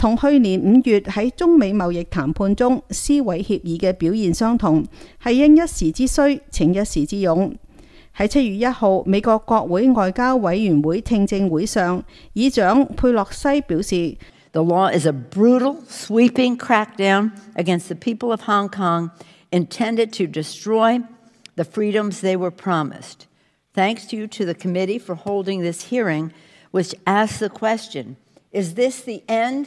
同去年五月喺中美貿易談判中撕毀協議嘅表現相同，係因一時之需，逞一時之勇。喺七月一號，美國國會外交委員會聽證會上，議長佩洛西表示：The law is a brutal, sweeping crackdown against the people of Hong Kong, intended to destroy the freedoms they were promised. Thanks to you to the committee for holding this hearing, which asks the question: Is this the end?